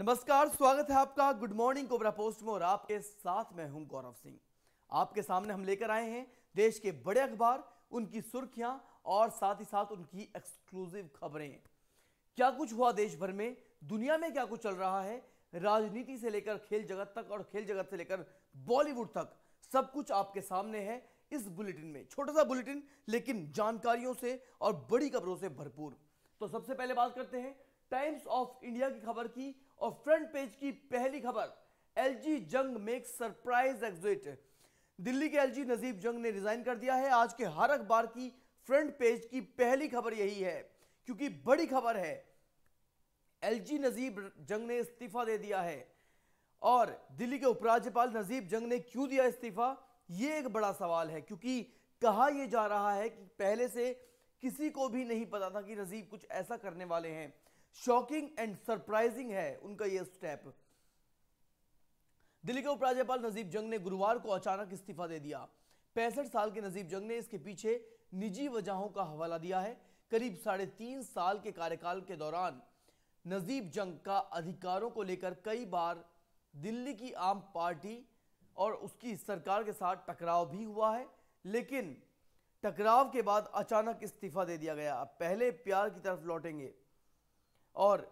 नमस्कार स्वागत है आपका गुड मॉर्निंग कोबरा पोस्ट में और आपके साथ मैं हूं गौरव सिंह आपके सामने हम लेकर आए हैं देश के बड़े अखबार उनकी सुर्खियां और साथ ही साथ उनकी एक्सक्लूसिव खबरें क्या कुछ हुआ देश भर में दुनिया में क्या कुछ चल रहा है राजनीति से लेकर खेल जगत तक और खेल जगत से लेकर बॉलीवुड तक सब कुछ आपके सामने है इस बुलेटिन में छोटा सा बुलेटिन लेकिन जानकारियों से और बड़ी खबरों से भरपूर तो सबसे पहले बात करते हैं टाइम्स ऑफ इंडिया की खबर की और फ्रंट पेज की पहली खबर एलजी जंग मेक सरप्राइज एग्जिट दिल्ली के एलजी नजीब जंग ने रिजाइन कर दिया है आज के हर अखबार की फ्रंट पेज की पहली खबर यही है क्योंकि बड़ी खबर है एलजी नजीब जंग ने इस्तीफा दे दिया है और दिल्ली के उपराज्यपाल नजीब जंग ने क्यों दिया इस्तीफा यह एक बड़ा सवाल है क्योंकि कहा यह जा रहा है कि पहले से किसी को भी नहीं पता था कि नजीब कुछ ऐसा करने वाले हैं शॉकिंग एंड सरप्राइजिंग है उनका यह स्टेप दिल्ली के उपराज्यपाल नजीब जंग ने गुरुवार को अचानक इस्तीफा दे दिया पैंसठ साल के नजीब जंग ने इसके पीछे निजी वजहों का हवाला दिया है करीब साढ़े तीन साल के कार्यकाल के दौरान नजीब जंग का अधिकारों को लेकर कई बार दिल्ली की आम पार्टी और उसकी सरकार के साथ टकराव भी हुआ है लेकिन टकराव के बाद अचानक इस्तीफा दे दिया गया पहले प्यार की तरफ लौटेंगे और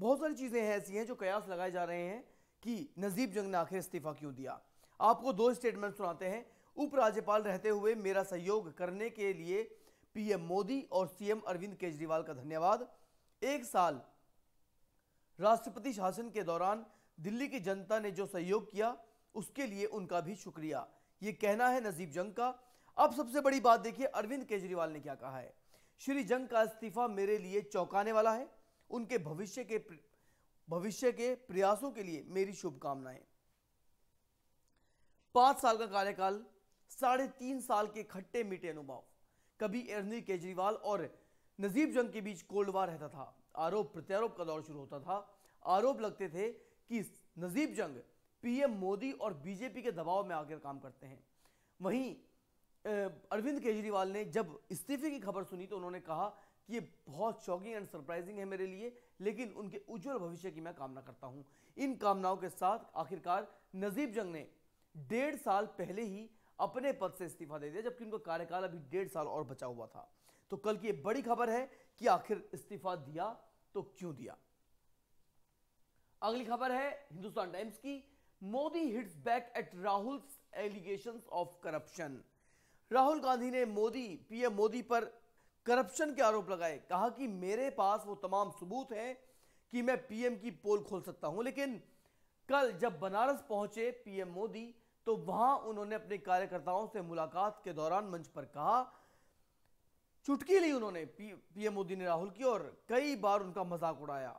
बहुत सारी चीज़ें ऐसी हैं जो कयास लगाए जा रहे हैं कि नजीब जंग ने आखिर इस्तीफा क्यों दिया आपको दो स्टेटमेंट सुनाते हैं उपराज्यपाल रहते हुए मेरा सहयोग करने के लिए पीएम मोदी और सीएम अरविंद केजरीवाल का धन्यवाद एक साल राष्ट्रपति शासन के दौरान दिल्ली की जनता ने जो सहयोग किया उसके लिए उनका भी शुक्रिया ये कहना है नजीब जंग का अब सबसे बड़ी बात देखिए अरविंद केजरीवाल ने क्या कहा है श्री जंग का इस्तीफा मेरे लिए चौंकाने वाला है उनके भविष्य के भविष्य के प्रयासों के लिए मेरी शुभकामनाएं पांच साल का कार्यकाल साढ़े तीन साल के खट्टे मीठे अनुभव कभी अरविंद केजरीवाल और नजीब जंग के बीच कोल्ड वार रहता था आरोप प्रत्यारोप का दौर शुरू होता था आरोप लगते थे कि नजीब जंग पीएम मोदी और बीजेपी के दबाव में आकर काम करते हैं वहीं अरविंद केजरीवाल ने जब इस्तीफे की खबर सुनी तो उन्होंने कहा ये बहुत शॉकिंग एंड सरप्राइजिंग है मेरे लिए लेकिन उनके उज्जवल भविष्य की मैं कामना करता हूँ इन कामनाओं के साथ आखिरकार नजीब जंग ने डेढ़ साल पहले ही अपने पद से इस्तीफा दे दिया जबकि उनका कार्यकाल अभी डेढ़ साल और बचा हुआ था तो कल की एक बड़ी खबर है कि आखिर इस्तीफा दिया तो क्यों दिया अगली खबर है हिंदुस्तान टाइम्स की Modi hits back at Rahul allegation of corruption Rahul Gandhi ने मोदी पीएम मोदी पर करप्शन के आरोप लगाए कहा कि मेरे पास वो तमाम सबूत हैं कि मैं पीएम की पोल खोल सकता हूं लेकिन कल जब बनारस पहुंचे पीएम मोदी तो वहां उन्होंने अपने कार्यकर्ताओं से मुलाकात के दौरान मंच पर कहा चुटकी ली उन्होंने पीएम मोदी ने राहुल की और कई बार उनका मजाक उड़ाया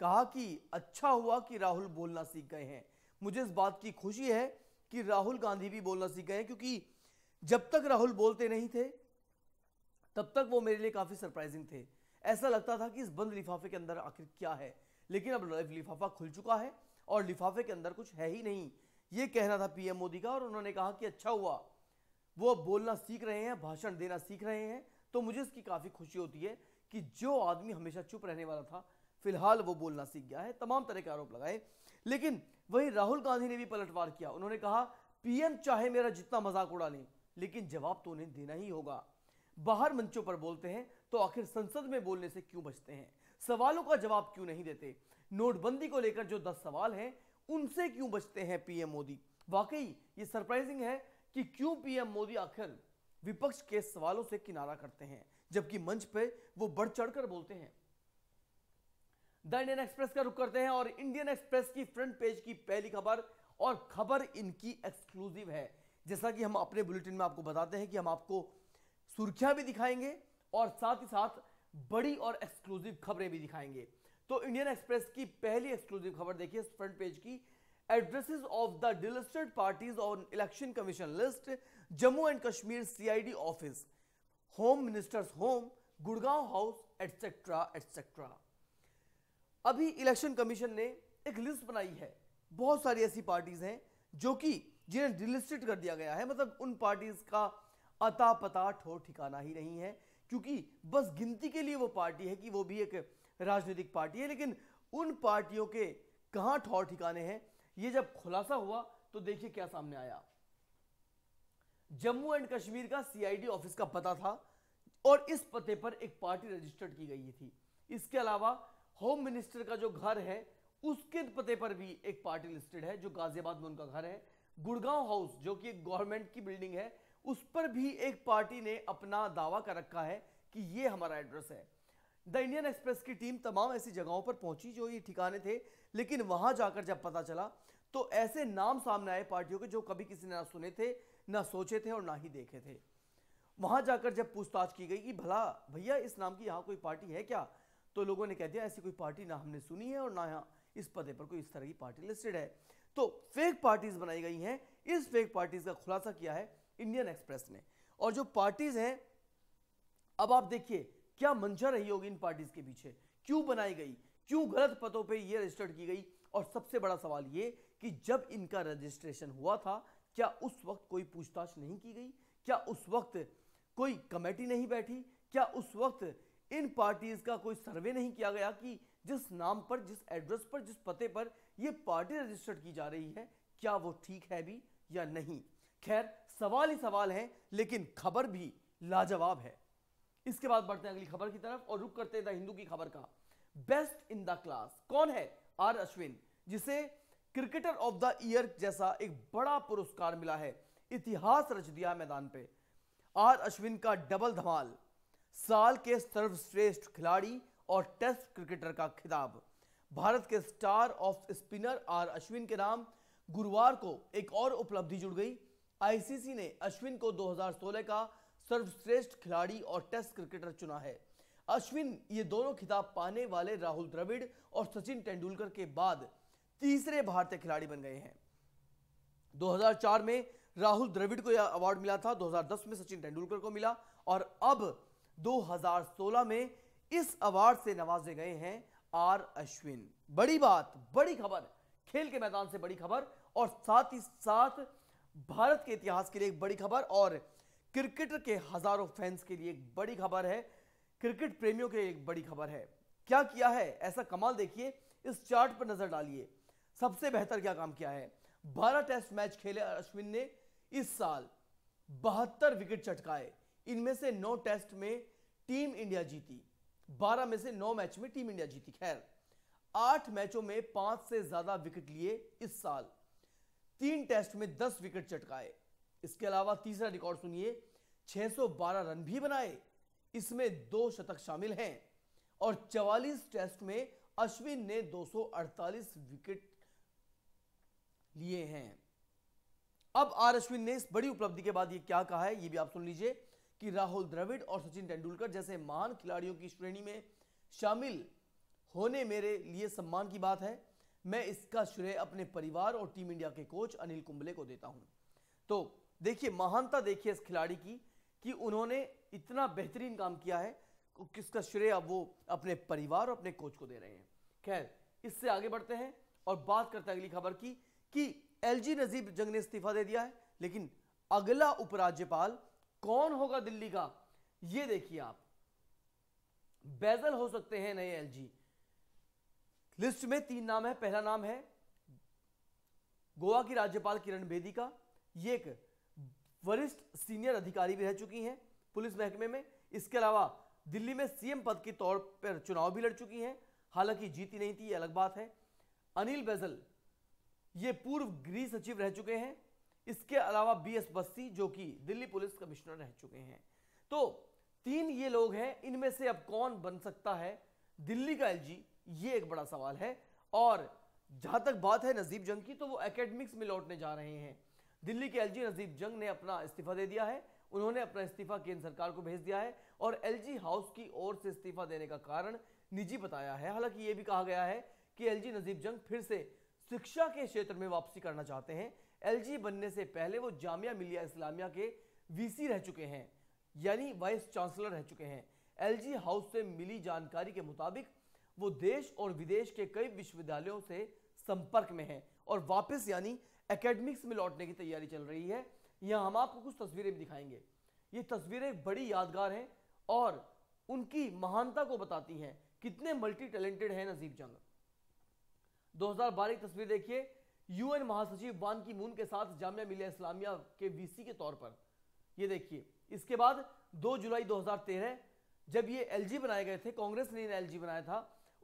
कहा कि अच्छा हुआ कि राहुल बोलना सीख गए हैं मुझे इस बात की खुशी है कि राहुल गांधी भी बोलना सीख गए हैं क्योंकि जब तक राहुल बोलते नहीं थे तब तक वो मेरे लिए काफ़ी सरप्राइजिंग थे ऐसा लगता था कि इस बंद लिफाफे के अंदर आखिर क्या है लेकिन अब लिफाफा खुल चुका है और लिफाफे के अंदर कुछ है ही नहीं ये कहना था पीएम मोदी का और उन्होंने कहा कि अच्छा हुआ वो अब बोलना सीख रहे हैं भाषण देना सीख रहे हैं तो मुझे इसकी काफ़ी खुशी होती है कि जो आदमी हमेशा चुप रहने वाला था फिलहाल वो बोलना सीख गया है तमाम तरह के आरोप लगाए लेकिन वही राहुल गांधी ने भी पलटवार किया उन्होंने कहा पीएम चाहे मेरा जितना मजाक उड़ा लें लेकिन जवाब तो उन्हें देना ही होगा बाहर मंचों पर बोलते हैं तो आखिर संसद में बोलने से क्यों बचते हैं सवालों का जवाब क्यों नहीं देते नोटबंदी को लेकर जो दस सवाल हैं उनसे क्यों बचते हैं पीएम मोदी वाकई ये सरप्राइजिंग है कि क्यों पीएम मोदी आखिर विपक्ष के सवालों से किनारा करते हैं जबकि मंच पर वो बढ़ चढ़कर बोलते हैं द इंडियन एक्सप्रेस का रुख करते हैं और इंडियन एक्सप्रेस की फ्रंट पेज की पहली खबर और खबर इनकी एक्सक्लूसिव है जैसा कि हम अपने बुलेटिन में आपको बताते हैं कि हम आपको सुर्खियां भी दिखाएंगे और साथ ही साथ बड़ी और एक्सक्लूसिव खबरें भी दिखाएंगे तो इंडियन एक्सप्रेस की पहली एक्सक्लूसिव खबर देखिए फ्रंट पेज की addresses of the delisted parties on Election Commission list Jammu and Kashmir CID office home ministers home Gurgaon house etcetera etcetera अभी इलेक्शन कमीशन ने एक लिस्ट बनाई है बहुत सारी ऐसी पार्टीज हैं जो कि जिन्हें डिलिस्टेड कर दिया गया है मतलब उन पार्टीज का अता पता ठोर ठिकाना ही नहीं है क्योंकि बस गिनती के लिए वो पार्टी है कि वो भी एक राजनीतिक पार्टी है लेकिन उन पार्टियों के कहाँ ठोर ठिकाने हैं ये जब खुलासा हुआ तो देखिए क्या सामने आया जम्मू एंड कश्मीर का सीआईडी ऑफिस का पता था और इस पते पर एक पार्टी रजिस्टर्ड की गई थी इसके अलावा होम मिनिस्टर का जो घर है उसके पते पर भी एक पार्टी लिस्टेड है जो गाजियाबाद में उनका घर है गुड़गांव हाउस जो कि गवर्नमेंट की बिल्डिंग है उस पर भी एक पार्टी ने अपना दावा कर रखा है कि ये हमारा एड्रेस है द इंडियन एक्सप्रेस की टीम तमाम ऐसी जगहों पर पहुंची जो ये ठिकाने थे लेकिन वहां जाकर जब पता चला तो ऐसे नाम सामने आए पार्टियों के जो कभी किसी ने ना सुने थे ना सोचे थे और ना ही देखे थे वहां जाकर जब पूछताछ की गई कि भला भैया इस नाम की यहाँ कोई पार्टी है क्या तो लोगों ने कह दिया ऐसी कोई पार्टी ना हमने सुनी है और ना यहाँ इस पते पर कोई इस तरह की पार्टी लिस्टेड है तो फेक पार्टीज बनाई गई हैं इस फेक पार्टीज का खुलासा किया है इंडियन एक्सप्रेस ने और जो पार्टीज हैं अब आप देखिए क्या मंशा रही होगी इन पार्टीज के पीछे क्यों बनाई गई क्यों गलत पतों पे ये रजिस्टर्ड की गई और सबसे बड़ा सवाल ये कि जब इनका रजिस्ट्रेशन हुआ था क्या उस वक्त कोई पूछताछ नहीं की गई क्या उस वक्त कोई कमेटी नहीं बैठी क्या उस वक्त इन पार्टीज का कोई सर्वे नहीं किया गया कि जिस नाम पर जिस एड्रेस पर जिस पते पर ये पार्टी रजिस्टर्ड की जा रही है क्या वो ठीक है भी या नहीं खैर सवाल ही सवाल है लेकिन खबर भी लाजवाब है इसके बाद बढ़ते हैं अगली खबर की तरफ और रुक करते हैं द हिंदू की खबर का बेस्ट इन द क्लास कौन है आर अश्विन जिसे क्रिकेटर ऑफ द ईयर जैसा एक बड़ा पुरस्कार मिला है इतिहास रच दिया मैदान पे आर अश्विन का डबल धमाल साल के सर्वश्रेष्ठ खिलाड़ी और टेस्ट क्रिकेटर का खिताब भारत के star of spinner R Ashwin के नाम गुरुवार को एक और उपलब्धि जुड़ गई आईसीसी ने अश्विन को 2016 का सर्वश्रेष्ठ खिलाड़ी और टेस्ट क्रिकेटर चुना है अश्विन ये दोनों खिताब पाने वाले राहुल द्रविड़ और सचिन तेंदुलकर के बाद तीसरे भारतीय खिलाड़ी बन गए हैं 2004 में राहुल द्रविड़ को यह अवार्ड मिला था 2010 में सचिन तेंदुलकर को मिला और अब 2016 में इस अवार्ड से नवाजे गए हैं आर अश्विन बड़ी बात बड़ी खबर खेल के मैदान से बड़ी खबर और साथ ही साथ भारत के इतिहास के लिए एक बड़ी खबर और क्रिकेटर के हजारों फैंस के लिए एक बड़ी खबर है क्रिकेट प्रेमियों के लिए एक बड़ी खबर है क्या किया है ऐसा कमाल देखिए इस चार्ट पर नजर डालिए सबसे बेहतर क्या काम किया है बारह टेस्ट मैच खेले अश्विन ने इस साल बहत्तर विकेट चटकाए इनमें से नौ टेस्ट में टीम इंडिया जीती बारह में से नौ मैच में टीम इंडिया जीती खैर आठ मैचों में पांच से ज्यादा विकेट लिए इस साल तीन टेस्ट में दस विकेट चटकाए इसके अलावा तीसरा रिकॉर्ड सुनिए 612 रन भी बनाए इसमें दो शतक शामिल हैं और 44 टेस्ट में अश्विन ने 248 विकेट लिए हैं अब आर अश्विन ने इस बड़ी उपलब्धि के बाद ये क्या कहा है ये भी आप सुन लीजिए कि राहुल द्रविड़ और सचिन तेंदुलकर जैसे महान खिलाड़ियों की श्रेणी में शामिल होने मेरे लिए सम्मान की बात है मैं इसका श्रेय अपने परिवार और टीम इंडिया के कोच अनिल कुंबले को देता हूं तो देखिए महानता देखिए इस खिलाड़ी की कि उन्होंने इतना बेहतरीन काम किया है किसका श्रेय अब वो अपने परिवार और अपने कोच को दे रहे हैं खैर इससे आगे बढ़ते हैं और बात करते हैं अगली खबर की कि एलजी नजीब जंग ने इस्तीफा दे दिया है लेकिन अगला उपराज्यपाल कौन होगा दिल्ली का ये देखिए आप बैजल हो सकते हैं नए एलजी लिस्ट में तीन नाम है पहला नाम है गोवा की राज्यपाल किरण बेदी का ये एक वरिष्ठ सीनियर अधिकारी भी रह चुकी हैं पुलिस महकमे में इसके अलावा दिल्ली में सीएम पद के तौर पर चुनाव भी लड़ चुकी हैं हालांकि जीती नहीं थी ये अलग बात है अनिल बैजल ये पूर्व गृह सचिव रह चुके हैं इसके अलावा बी एस बस्सी जो कि दिल्ली पुलिस कमिश्नर रह चुके हैं तो तीन ये लोग हैं इनमें से अब कौन बन सकता है दिल्ली का एलजी ये एक बड़ा सवाल है और जहां तक बात है नजीब जंग की तो वो एकेडमिक्स में लौटने जा रहे हैं दिल्ली के एलजी नजीब जंग ने अपना इस्तीफा दे दिया है उन्होंने अपना इस्तीफा केंद्र सरकार को भेज दिया है और एलजी हाउस की ओर से इस्तीफा देने का कारण निजी बताया है हालांकि ये भी कहा गया है कि एल नजीब जंग फिर से शिक्षा के क्षेत्र में वापसी करना चाहते हैं एल बनने से पहले वो जामिया मिलिया इस्लामिया के वीसी रह चुके हैं यानी वाइस चांसलर रह चुके हैं एलजी हाउस से मिली जानकारी के मुताबिक वो देश और विदेश के कई विश्वविद्यालयों से संपर्क में है और वापस यानी एकेडमिक्स में लौटने की तैयारी चल रही है यहाँ हम आपको कुछ तस्वीरें भी दिखाएंगे ये तस्वीरें बड़ी यादगार हैं और उनकी महानता को बताती हैं कितने मल्टी टैलेंटेड हैं नजीब जंग 2012 की तस्वीर देखिए यूएन महासचिव बान की मून के साथ जामिया मिलिया इस्लामिया के वीसी के तौर पर ये देखिए इसके बाद 2 जुलाई 2013 जब ये एलजी बनाए गए थे कांग्रेस ने इन्हें एलजी बनाया था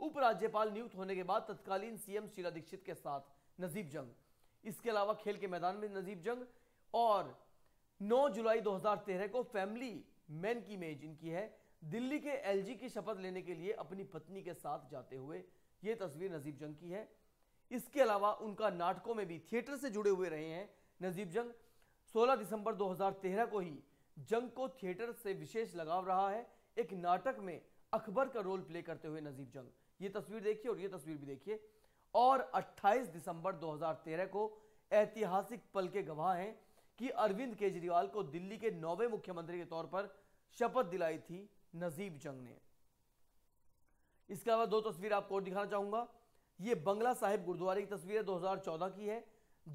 उपराज्यपाल नियुक्त होने के बाद तत्कालीन सीएम शीला दीक्षित के साथ नजीब जंग इसके अलावा खेल के मैदान में नजीब जंग और 9 जुलाई 2013 को फैमिली मैन की इमेज इनकी है दिल्ली के एलजी की शपथ लेने के लिए अपनी पत्नी के साथ जाते हुए ये तस्वीर नजीब जंग की है इसके अलावा उनका नाटकों में भी थिएटर से जुड़े हुए रहे हैं नजीब जंग 16 दिसंबर 2013 को ही जंग को थिएटर से विशेष लगाव रहा है एक नाटक में अकबर का रोल प्ले करते हुए नजीब जंग ये तस्वीर देखिए और ये तस्वीर भी देखिए और 28 दिसंबर 2013 को ऐतिहासिक पल के गवाह हैं कि अरविंद केजरीवाल को दिल्ली के नौवे मुख्यमंत्री के तौर पर शपथ दिलाई थी नजीब जंग ने इसके अलावा दो तस्वीर आपको और दिखाना चाहूंगा ये बंगला साहिब गुरुद्वारे की तस्वीर है 2014 की है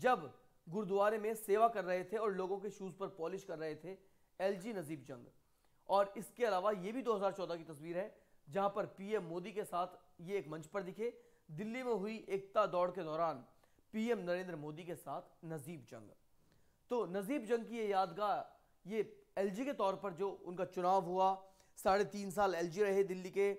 जब गुरुद्वारे में सेवा कर रहे थे और लोगों के शूज पर पॉलिश कर रहे थे एलजी नजीब जंग और इसके अलावा ये भी 2014 की तस्वीर है जहां पर पीएम मोदी के साथ ये एक मंच पर दिखे दिल्ली में हुई एकता दौड़ के दौरान पीएम नरेंद्र मोदी के साथ नजीब जंग तो नजीब जंग की ये यादगार ये एलजी के तौर पर जो उनका चुनाव हुआ साढ़े तीन साल एलजी रहे दिल्ली के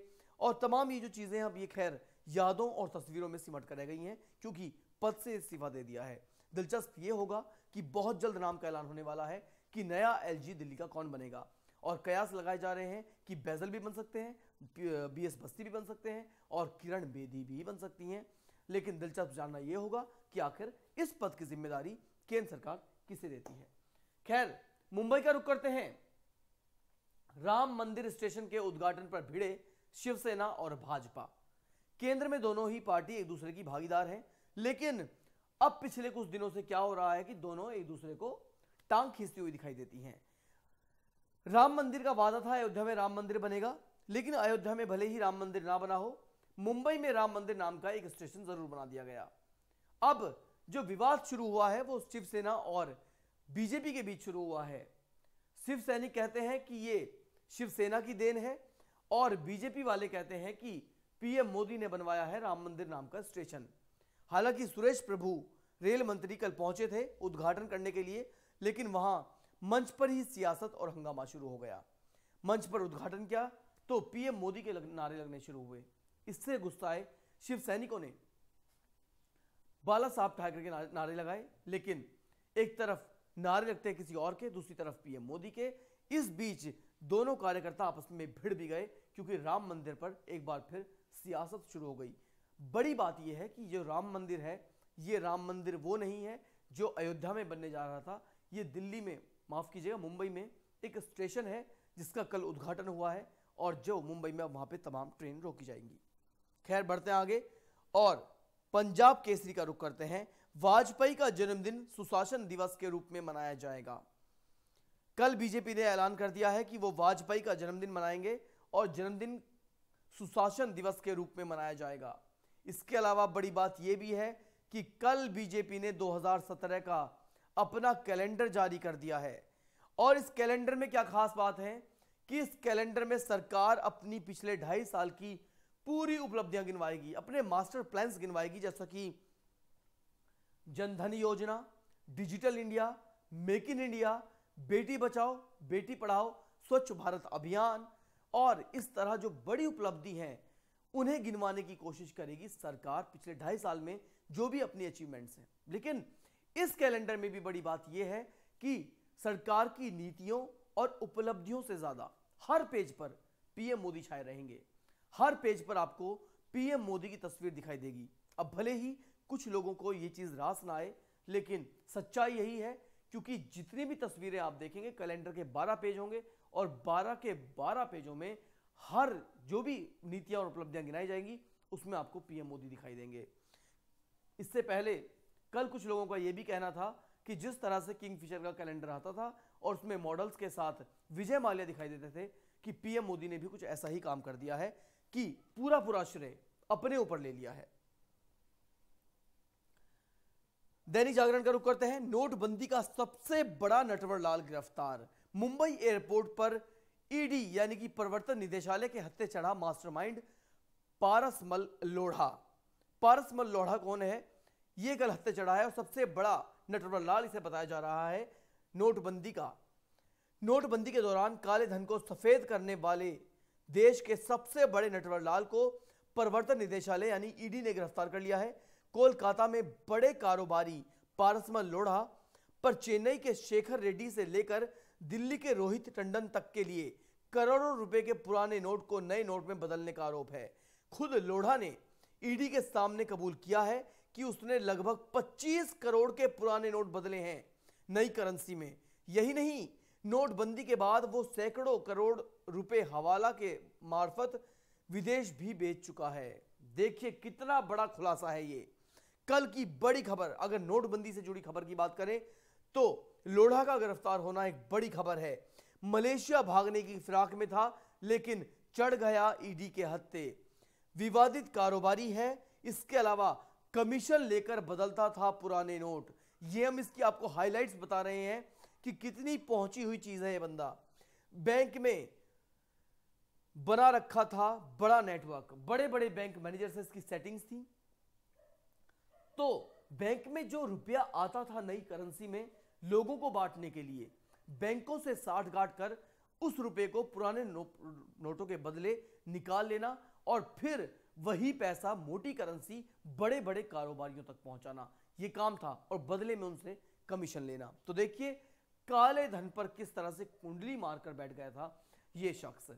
और तमाम ये जो चीज़ें अब ये खैर यादों और तस्वीरों में सिमट कर रह गई हैं क्योंकि पद से इस्तीफा दे दिया है दिलचस्प ये होगा कि बहुत जल्द नाम का ऐलान होने वाला है कि नया एलजी दिल्ली का कौन बनेगा और कयास लगाए जा रहे हैं कि बैजल भी बन सकते हैं बी एस बस्ती भी बन सकते हैं और किरण बेदी भी बन सकती हैं लेकिन दिलचस्प जानना यह होगा कि आखिर इस पद की जिम्मेदारी केंद्र सरकार किसे देती है खैर मुंबई का रुख करते हैं राम मंदिर स्टेशन के उद्घाटन पर भिड़े शिवसेना और भाजपा केंद्र में दोनों ही पार्टी एक दूसरे की भागीदार है लेकिन अब पिछले कुछ दिनों से क्या हो रहा है कि दोनों एक दूसरे को टांग खींचती हुई दिखाई देती हैं राम मंदिर का वादा था अयोध्या में राम मंदिर बनेगा लेकिन अयोध्या में भले ही राम मंदिर ना बना हो मुंबई में राम मंदिर नाम का एक स्टेशन जरूर बना दिया गया अब जो विवाद शुरू हुआ है वो शिवसेना और बीजेपी के बीच शुरू हुआ है शिव सैनिक कहते हैं कि ये शिवसेना की देन है और बीजेपी वाले कहते हैं कि पीएम मोदी ने बनवाया है राम मंदिर नाम का स्टेशन हालांकि सुरेश प्रभु रेल मंत्री कल पहुंचे थे उद्घाटन करने के लिए लेकिन वहां मंच पर ही सियासत और हंगामा शुरू हो गया मंच पर उद्घाटन किया तो पीएम मोदी के लग, नारे लगने शुरू हुए इससे गुस्साए शिव सैनिकों ने बाला साहब ठाकरे के नारे, लगाए लेकिन एक तरफ नारे लगते हैं किसी और के दूसरी तरफ पीएम मोदी के इस बीच दोनों कार्यकर्ता आपस में भिड़ भी गए क्योंकि राम मंदिर पर एक बार फिर सियासत शुरू हो गई बड़ी बात यह है कि जो राम मंदिर है ये राम मंदिर वो नहीं है जो अयोध्या में बनने जा रहा था ये दिल्ली में माफ़ कीजिएगा मुंबई में एक स्टेशन है जिसका कल उद्घाटन हुआ है और जो मुंबई में वहां पे तमाम ट्रेन रोकी जाएंगी खैर बढ़ते हैं आगे और पंजाब केसरी का रुख करते हैं वाजपेयी का जन्मदिन सुशासन दिवस के रूप में मनाया जाएगा कल बीजेपी ने ऐलान कर दिया है कि वो वाजपेयी का जन्मदिन मनाएंगे और जन्मदिन सुशासन दिवस के रूप में मनाया जाएगा इसके अलावा बड़ी बात यह भी है कि कल बीजेपी ने 2017 का अपना कैलेंडर जारी कर दिया है और इस कैलेंडर में क्या खास बात है कि इस कैलेंडर में सरकार अपनी पिछले ढाई साल की पूरी उपलब्धियां गिनवाएगी अपने मास्टर प्लान्स गिनवाएगी जैसा कि Jan Dhan Yojana digital India make in India Beti Bachao बेटी पढ़ाओ स्वच्छ भारत अभियान और इस तरह जो बड़ी उपलब्धि है उन्हें गिनवाने की कोशिश करेगी सरकार पिछले ढाई साल में जो भी अपनी अचीवमेंट्स हैं लेकिन इस कैलेंडर में भी बड़ी बात यह है कि सरकार की नीतियों और उपलब्धियों से ज्यादा हर पेज पर पीएम मोदी छाए रहेंगे हर पेज पर आपको पीएम मोदी की तस्वीर दिखाई देगी अब भले ही कुछ लोगों को ये चीज रास ना आए लेकिन सच्चाई यही है क्योंकि जितनी भी तस्वीरें आप देखेंगे कैलेंडर के 12 पेज होंगे और 12 के 12 पेजों में हर जो भी नीतियां और उपलब्धियां गिनाई जाएंगी उसमें आपको पीएम मोदी दिखाई देंगे इससे पहले कल कुछ लोगों का यह भी कहना था कि जिस तरह से किंग फिशर का कैलेंडर आता था और उसमें मॉडल्स के साथ विजय माल्या दिखाई देते थे कि पीएम मोदी ने भी कुछ ऐसा ही काम कर दिया है कि पूरा पूरा श्रेय अपने ऊपर ले लिया है दैनिक जागरण का रुख करते हैं नोटबंदी का सबसे बड़ा नटवर लाल गिरफ्तार मुंबई एयरपोर्ट पर ईडी e यानी कि प्रवर्तन निदेशालय के हत्या चढ़ा मास्टरमाइंड पारसमल लोढ़ा पारसमल लोढ़ा कौन है ये हत्या चढ़ा है और सबसे बड़ा नटवर लाल इसे बताया जा रहा है नोटबंदी का नोटबंदी के दौरान काले धन को सफ़ेद करने वाले देश के सबसे बड़े नटवर लाल को प्रवर्तन निदेशालय यानी ईडी ने गिरफ्तार कर लिया है कोलकाता में बड़े कारोबारी पारसमल लोढ़ा पर चेन्नई के शेखर रेड्डी से लेकर दिल्ली के रोहित टंडन तक के लिए करोड़ों रुपए के पुराने नोट को नए नोट में बदलने का आरोप है खुद लोढ़ा ने ईडी के सामने कबूल किया है कि उसने लगभग 25 करोड़ के पुराने नोट बदले हैं नई करेंसी में यही नहीं नोटबंदी के बाद वो सैकड़ों करोड़ रुपए हवाला के मार्फत विदेश भी बेच चुका है देखिए कितना बड़ा खुलासा है ये कल की बड़ी खबर अगर नोटबंदी से जुड़ी खबर की बात करें तो लोढ़ा का गिरफ्तार होना एक बड़ी खबर है मलेशिया भागने की फिराक में था लेकिन चढ़ गया ईडी के हत्ते विवादित कारोबारी है इसके अलावा कमीशन लेकर बदलता था पुराने नोट ये हम इसकी आपको हाइलाइट्स बता रहे हैं कि कितनी पहुंची हुई चीज़ है ये बंदा बैंक में बना रखा था बड़ा नेटवर्क बड़े बड़े बैंक मैनेजर से इसकी सेटिंग्स थी तो बैंक में जो रुपया आता था नई करेंसी में लोगों को बांटने के लिए बैंकों से साठ गांठ कर उस रुपए को पुराने नो, नोटों के बदले निकाल लेना और फिर वही पैसा मोटी करेंसी बड़े बड़े कारोबारियों तक पहुंचाना ये काम था और बदले में उनसे कमीशन लेना तो देखिए काले धन पर किस तरह से कुंडली मारकर बैठ गया था ये शख्स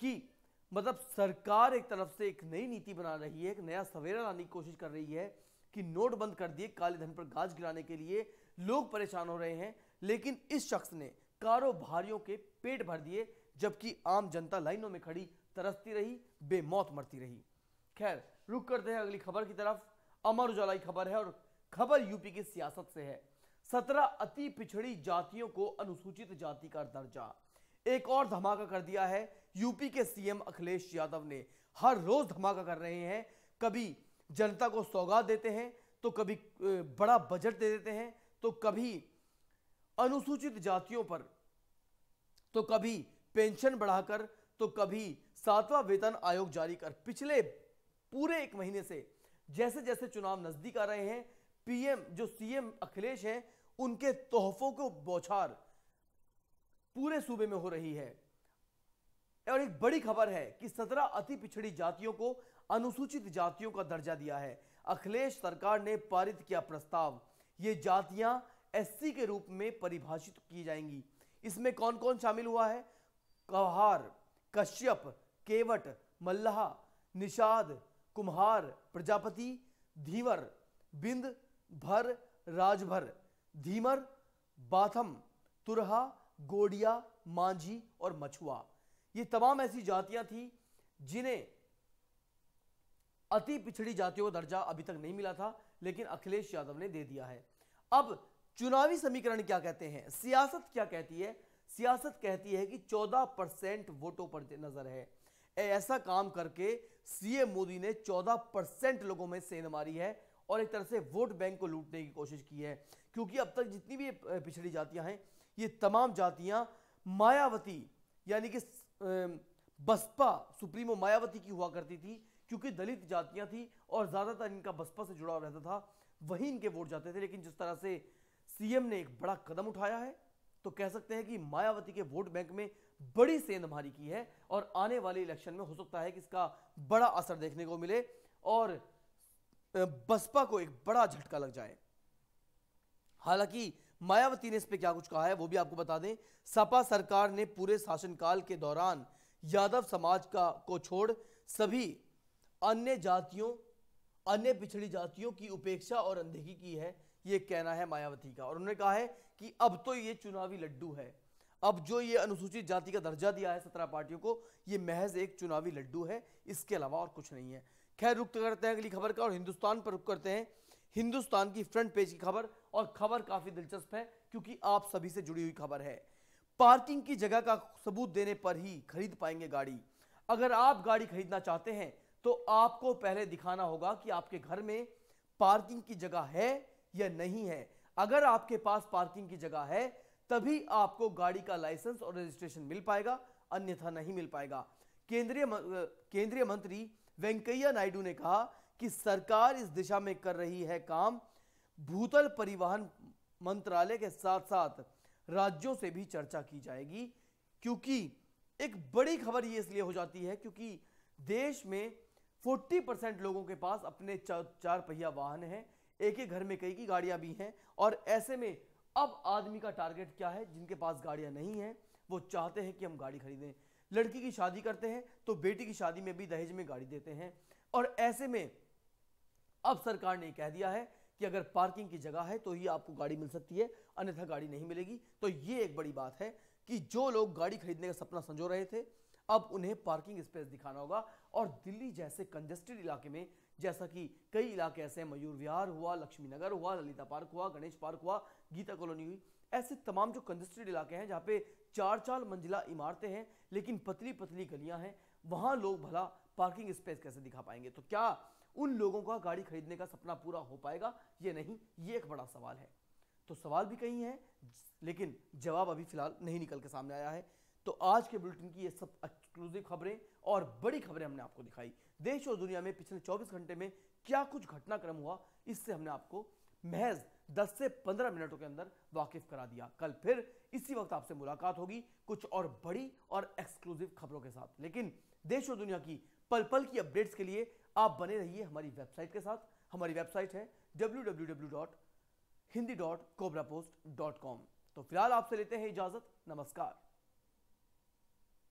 कि मतलब सरकार एक तरफ से एक नई नीति बना रही है एक नया सवेरा लाने की कोशिश कर रही है कि नोट बंद कर दिए काले धन पर गाज गिराने के लिए लोग परेशान हो रहे हैं लेकिन इस शख्स ने कारोबारियों के पेट भर दिए जबकि आम जनता लाइनों में खड़ी तरसती रही बेमौत मरती रही खैर रुक करते हैं अगली खबर की तरफ अमर उजाला की खबर है और खबर यूपी की सियासत से है सत्रह अति पिछड़ी जातियों को अनुसूचित जाति का दर्जा एक और धमाका कर दिया है यूपी के सीएम अखिलेश यादव ने हर रोज धमाका कर रहे हैं कभी जनता को सौगात देते हैं तो कभी बड़ा बजट दे देते हैं तो कभी अनुसूचित जातियों पर तो कभी पेंशन बढ़ाकर तो कभी सातवां वेतन आयोग जारी कर पिछले पूरे एक महीने से जैसे जैसे चुनाव नजदीक आ रहे हैं पीएम जो सीएम अखिलेश हैं उनके तोहफों को बौछार पूरे सूबे में हो रही है और एक बड़ी खबर है कि सत्रह अति पिछड़ी जातियों को अनुसूचित जातियों का दर्जा दिया है अखिलेश सरकार ने पारित किया प्रस्ताव ये जातियां एससी के रूप में परिभाषित की जाएंगी इसमें कौन कौन शामिल हुआ है कहार कश्यप केवट मल्लाह निषाद कुम्हार प्रजापति धीवर बिंद भर राजभर धीमर बाथम तुरहा गोडिया मांझी और मछुआ ये तमाम ऐसी जातियां थी जिन्हें अति पिछड़ी जातियों का दर्जा अभी तक नहीं मिला था लेकिन अखिलेश यादव ने दे दिया है अब चुनावी समीकरण क्या कहते हैं सियासत क्या कहती है सियासत कहती है कि 14 परसेंट वोटों पर नजर है ऐसा काम करके सीएम मोदी ने 14 परसेंट लोगों में सेंध मारी है और एक तरह से वोट बैंक को लूटने की कोशिश की है क्योंकि अब तक जितनी भी पिछड़ी जातियां हैं ये तमाम जातियां मायावती यानी कि बसपा सुप्रीमो मायावती की हुआ करती थी क्योंकि दलित जातियां थी और ज़्यादातर इनका बसपा से जुड़ाव रहता था वही इनके वोट जाते थे लेकिन जिस तरह से सीएम ने एक बड़ा कदम उठाया है तो कह सकते हैं कि मायावती के वोट बैंक में बड़ी सेंधमारी की है और आने वाले इलेक्शन में हो सकता है कि इसका बड़ा असर देखने को मिले और बसपा को एक बड़ा झटका लग जाए हालांकि मायावती ने इस पे क्या कुछ कहा है वो भी आपको बता दें सपा सरकार ने पूरे शासनकाल के दौरान यादव समाज का को छोड़ सभी अन्य जातियों अन्य पिछड़ी जातियों की उपेक्षा और अनदेखी की है ये कहना है मायावती का और उन्होंने कहा है कि अब तो ये चुनावी लड्डू है अब जो ये अनुसूचित जाति का दर्जा दिया है सत्रह पार्टियों को ये महज एक चुनावी लड्डू है इसके अलावा और कुछ नहीं है खैर रुक करते हैं अगली खबर का और हिंदुस्तान पर रुक करते हैं हिंदुस्तान की फ्रंट पेज की खबर और खबर काफी दिलचस्प है क्योंकि आप सभी से जुड़ी हुई खबर है पार्किंग की जगह का सबूत देने पर ही खरीद पाएंगे गाड़ी अगर आप गाड़ी खरीदना चाहते हैं तो आपको पहले दिखाना होगा कि आपके घर में पार्किंग की जगह है या नहीं है अगर आपके पास पार्किंग की जगह है तभी आपको गाड़ी का लाइसेंस और रजिस्ट्रेशन मिल पाएगा अन्यथा नहीं मिल पाएगा केंद्रीय केंद्रीय मंत्री वेंकैया नायडू ने कहा कि सरकार इस दिशा में कर रही है काम भूतल परिवहन मंत्रालय के साथ साथ राज्यों से भी चर्चा की जाएगी क्योंकि एक बड़ी खबर ये इसलिए हो जाती है क्योंकि देश में 40 परसेंट लोगों के पास अपने चार, पहिया वाहन हैं एक एक घर में कई की गाड़ियां भी हैं और ऐसे में अब आदमी का टारगेट क्या है जिनके पास गाड़ियां नहीं हैं वो चाहते हैं कि हम गाड़ी खरीदें लड़की की शादी करते हैं तो बेटी की शादी में भी दहेज में गाड़ी देते हैं और ऐसे में अब सरकार ने कह दिया है कि अगर पार्किंग की जगह है तो ही आपको गाड़ी मिल सकती है अन्यथा गाड़ी नहीं मिलेगी तो ये एक बड़ी बात है कि जो लोग गाड़ी खरीदने का सपना संजो रहे थे अब उन्हें पार्किंग स्पेस दिखाना होगा और दिल्ली जैसे कंजेस्टेड इलाके में जैसा कि कई इलाके ऐसे मयूर विहार हुआ लक्ष्मी नगर हुआ ललिता पार्क हुआ गणेश पार्क हुआ गीता कॉलोनी हुई ऐसे तमाम जो कंजस्टेड इलाके हैं जहाँ पे चार चार मंजिला इमारतें हैं लेकिन पतली पतली गलियां हैं वहाँ लोग भला पार्किंग स्पेस कैसे दिखा पाएंगे तो क्या उन लोगों का गाड़ी खरीदने का सपना पूरा हो पाएगा ये नहीं ये एक बड़ा सवाल है तो सवाल भी कहीं है लेकिन जवाब अभी फिलहाल नहीं निकल के सामने आया है तो आज के बुलेटिन की ये सब एक्सक्लूसिव खबरें और बड़ी खबरें हमने आपको दिखाई देश और दुनिया में पिछले 24 घंटे में क्या कुछ घटनाक्रम हुआ इससे हमने आपको महज 10 से 15 मिनटों के अंदर वाकिफ करा दिया कल फिर इसी वक्त आपसे मुलाकात होगी कुछ और बड़ी और एक्सक्लूसिव खबरों के साथ लेकिन देश और दुनिया की पल पल की अपडेट्स के लिए आप बने रहिए हमारी वेबसाइट के साथ हमारी वेबसाइट है डब्ल्यू तो फिलहाल आपसे लेते हैं इजाजत नमस्कार